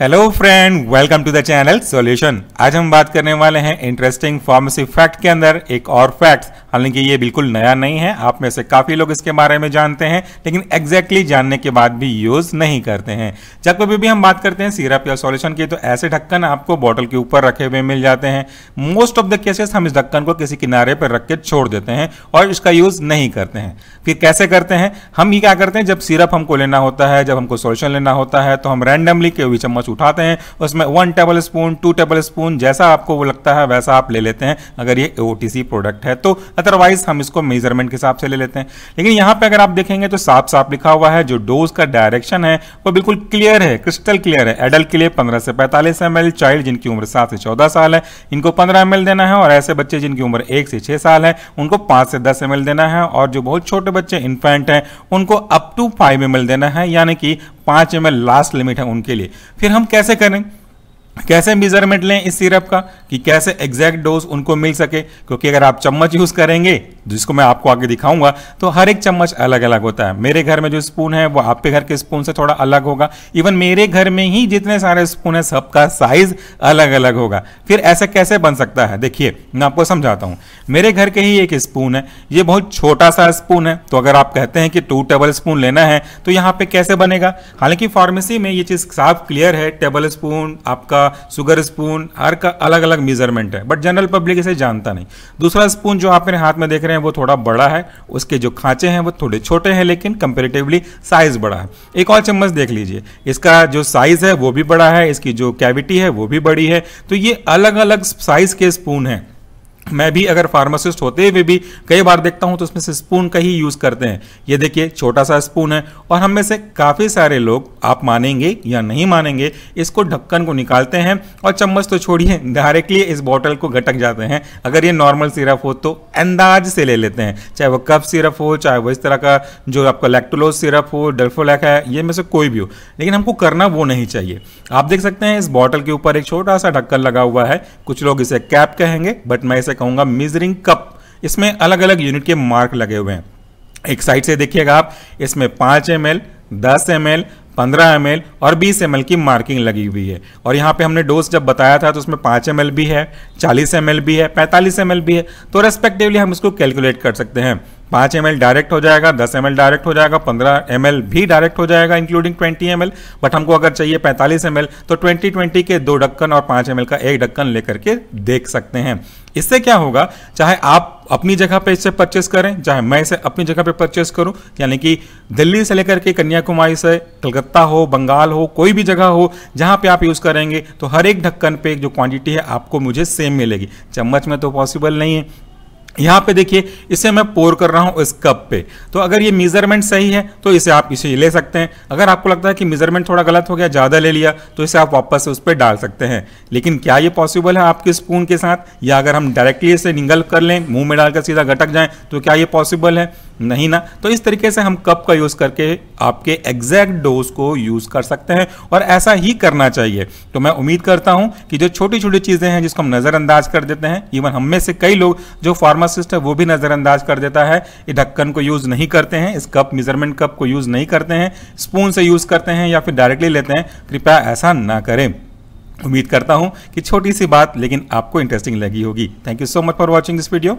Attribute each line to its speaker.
Speaker 1: hello friend welcome to the channel solution आज हम बात करने वाले हैं इंटरेस्टिंग फार्मेसी फैक्ट के अंदर एक और फैक्ट हालांकि ये बिल्कुल नया नहीं है आप में से काफ़ी लोग इसके बारे में जानते हैं लेकिन एग्जैक्टली exactly जानने के बाद भी यूज़ नहीं करते हैं जब कभी भी हम बात करते हैं सिरप या सॉल्यूशन की तो ऐसे ढक्कन आपको बॉटल के ऊपर रखे हुए मिल जाते हैं मोस्ट ऑफ द केसेस हम इस ढक्कन को किसी किनारे पर रख के छोड़ देते हैं और इसका यूज़ नहीं करते हैं फिर कैसे करते हैं हम ये क्या करते हैं जब सिरप हमको लेना होता है जब हमको सोल्यूशन लेना होता है तो हम रैंडमली के चम्मच चम्मच उठाते हैं उसमें one tablespoon two tablespoon जैसा आपको वो लगता है वैसा आप ले लेते हैं अगर ये ओ प्रोडक्ट है तो अदरवाइज हम इसको मेजरमेंट के हिसाब से ले लेते हैं लेकिन यहाँ पर अगर आप देखेंगे तो साफ साफ लिखा हुआ है जो डोज का डायरेक्शन है वो बिल्कुल क्लियर है क्रिस्टल क्लियर है एडल्ट के लिए पंद्रह से पैंतालीस एम चाइल्ड जिनकी उम्र सात से चौदह साल है इनको पंद्रह एम देना है और ऐसे बच्चे जिनकी उम्र एक से छह साल है उनको पांच से दस एम देना है और जो बहुत छोटे बच्चे इन्फेंट हैं उनको अप टू फाइव एम देना है यानी कि पाँच एम लास्ट लिमिट है उनके लिए फिर हम कैसे करें कैसे मेजरमेंट लें इस सिरप का कि कैसे एग्जैक्ट डोज उनको मिल सके क्योंकि अगर आप चम्मच यूज़ करेंगे जिसको मैं आपको आगे दिखाऊंगा तो हर एक चम्मच अलग अलग होता है मेरे घर में जो स्पून है वो आपके घर के स्पून से थोड़ा अलग होगा इवन मेरे घर में ही जितने सारे स्पून है सबका साइज अलग अलग होगा फिर ऐसा कैसे बन सकता है देखिए मैं आपको समझाता हूँ मेरे घर के ही एक स्पून है ये बहुत छोटा सा स्पून है तो अगर आप कहते हैं कि टू टेबल स्पून लेना है तो यहाँ पे कैसे बनेगा हालांकि फार्मेसी में ये चीज़ साफ क्लियर है टेबल स्पून आपका शुगर स्पून हर का अलग अलग मेजरमेंट है बट जनरल पब्लिक इसे जानता नहीं दूसरा स्पून जो आप मेरे हाथ में देख रहे हैं हैं वो थोड़ा बड़ा है उसके जो खांचे हैं वो थोड़े छोटे हैं लेकिन कंपेरेटिवली साइज़ बड़ा है एक और चम्मच देख लीजिए इसका जो साइज़ है वो भी बड़ा है इसकी जो कैविटी है वो भी बड़ी है तो ये अलग अलग साइज़ के स्पून हैं मैं भी अगर फार्मासिस्ट होते हुए भी कई बार देखता हूं तो उसमें से स्पून का ही यूज़ करते हैं ये देखिए छोटा सा स्पून है और हम में से काफ़ी सारे लोग आप मानेंगे या नहीं मानेंगे इसको ढक्कन को निकालते हैं और चम्मच तो छोड़िए डायरेक्टली इस बॉटल को घटक जाते हैं अगर ये नॉर्मल सिरप हो तो अंदाज से ले लेते हैं चाहे वो कप सिरप हो चाहे वो इस तरह का जो आपका लेक्टोलोज सिरप हो डल्फोलैक है ये में से कोई भी हो लेकिन हमको करना वो नहीं चाहिए आप देख सकते हैं इस बॉटल के ऊपर एक छोटा सा ढक्कन लगा हुआ है कुछ लोग इसे कैप कहेंगे बट मैं इसे कहूंगा मेजरिंग कप इसमें अलग अलग यूनिट के मार्क लगे हुए हैं एक साइड से देखिएगा आप इसमें पांच एम एल दस एम एल पंद्रह एम एल और बीस एम एल की मार्किंग लगी हुई है और यहाँ पे हमने डोज जब बताया था तो उसमें पाँच एम एल भी है चालीस एम एल भी है पैंतालीस एम एल भी है तो रेस्पेक्टिवली हम इसको कैलकुलेट कर सकते हैं पाँच एम डायरेक्ट हो जाएगा दस एम डायरेक्ट हो जाएगा पंद्रह एम भी डायरेक्ट हो जाएगा इंक्लूडिंग ट्वेंटी एम बट हमको अगर चाहिए पैंतालीस एम तो ट्वेंटी ट्वेंटी के दो ढक्कन और पाँच एम का एक ढक्कन लेकर के देख सकते हैं इससे क्या होगा चाहे आप अपनी जगह पे इससे परचेस करें चाहे मैं इसे अपनी जगह पे परचेस करूं यानी कि दिल्ली से लेकर के कन्याकुमारी से कलकत्ता हो बंगाल हो कोई भी जगह हो जहां पे आप यूज़ करेंगे तो हर एक ढक्कन पे जो क्वांटिटी है आपको मुझे सेम मिलेगी चम्मच में तो पॉसिबल नहीं है यहाँ पे देखिए इसे मैं पोर कर रहा हूँ इस कप पे तो अगर ये मेजरमेंट सही है तो इसे आप इसे ले सकते हैं अगर आपको लगता है कि मेजरमेंट थोड़ा गलत हो गया ज़्यादा ले लिया तो इसे आप वापस से उस पर डाल सकते हैं लेकिन क्या ये पॉसिबल है आपके स्पून के साथ या अगर हम डायरेक्टली इसे निंगल कर लें मुंह में डालकर सीधा घटक जाएँ तो क्या ये पॉसिबल है नहीं ना तो इस तरीके से हम कप का यूज़ करके आपके एग्जैक्ट डोज को यूज़ कर सकते हैं और ऐसा ही करना चाहिए तो मैं उम्मीद करता हूं कि जो छोटी छोटी चीज़ें हैं जिसको हम नज़रअंदाज कर देते हैं इवन हम में से कई लोग जो फार्मासिस्ट है वो भी नज़रअंदाज कर देता है ये ढक्कन को यूज़ नहीं करते हैं इस कप मेजरमेंट कप को यूज़ नहीं करते हैं स्पून से यूज़ करते हैं या फिर डायरेक्टली लेते हैं कृपया ऐसा ना करें उम्मीद करता हूं कि छोटी सी बात लेकिन आपको इंटरेस्टिंग लगी होगी thank you so much for watching this video